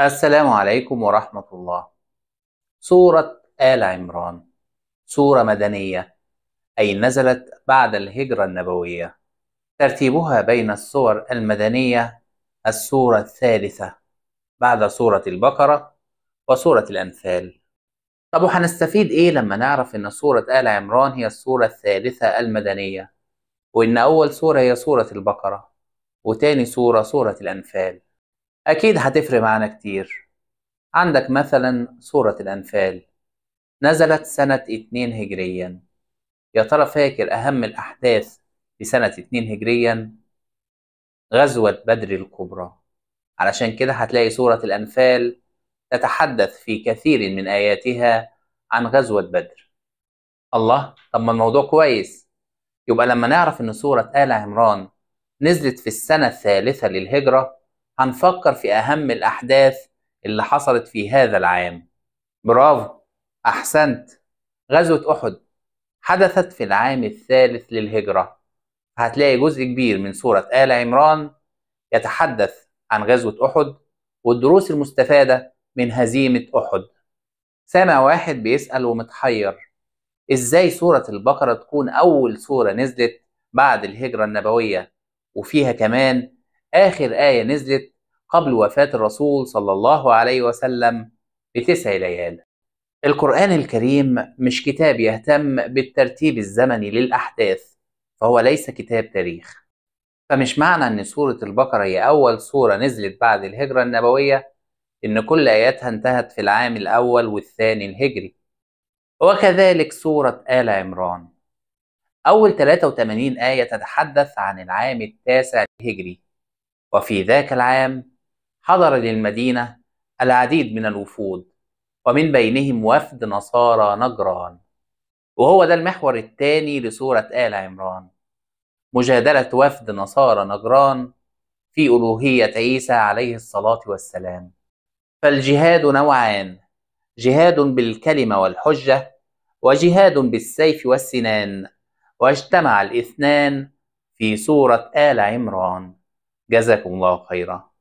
السلام عليكم ورحمة الله سورة آل عمران سورة مدنية أي نزلت بعد الهجرة النبوية ترتيبها بين السور المدنية السورة الثالثة بعد سورة البقرة وسورة الأنفال طب وهنستفيد إيه لما نعرف إن سورة آل عمران هي السورة الثالثة المدنية وإن أول سورة هي سورة البقرة وتاني سورة سورة الأنفال أكيد هتفرق معانا كتير عندك مثلا سورة الأنفال نزلت سنة اتنين هجريا يا ترى فاكر أهم الأحداث في سنة اتنين هجريا غزوة بدر الكبرى علشان كده هتلاقي سورة الأنفال تتحدث في كثير من آياتها عن غزوة بدر الله طب ما الموضوع كويس يبقى لما نعرف إن سورة آل عمران نزلت في السنة الثالثة للهجرة هنفكر في أهم الأحداث اللي حصلت في هذا العام برافو أحسنت غزوة أحد حدثت في العام الثالث للهجرة هتلاقي جزء كبير من سورة آل عمران يتحدث عن غزوة أحد والدروس المستفادة من هزيمة أحد سامع واحد بيسأل ومتحير إزاي سورة البقرة تكون أول سورة نزلت بعد الهجرة النبوية وفيها كمان آخر آية نزلت قبل وفاة الرسول صلى الله عليه وسلم بتسع ليال القرآن الكريم مش كتاب يهتم بالترتيب الزمني للأحداث فهو ليس كتاب تاريخ فمش معنى أن سورة البقرة هي أول سورة نزلت بعد الهجرة النبوية إن كل آياتها انتهت في العام الأول والثاني الهجري وكذلك سورة آل عمران أول 83 آية تتحدث عن العام التاسع الهجري وفي ذاك العام حضر للمدينة العديد من الوفود ومن بينهم وفد نصارى نجران وهو ده المحور الثاني لسورة آل عمران مجادلة وفد نصارى نجران في ألوهية عيسى عليه الصلاة والسلام فالجهاد نوعان جهاد بالكلمة والحجة وجهاد بالسيف والسنان واجتمع الاثنان في سورة آل عمران جزاكم الله خيرا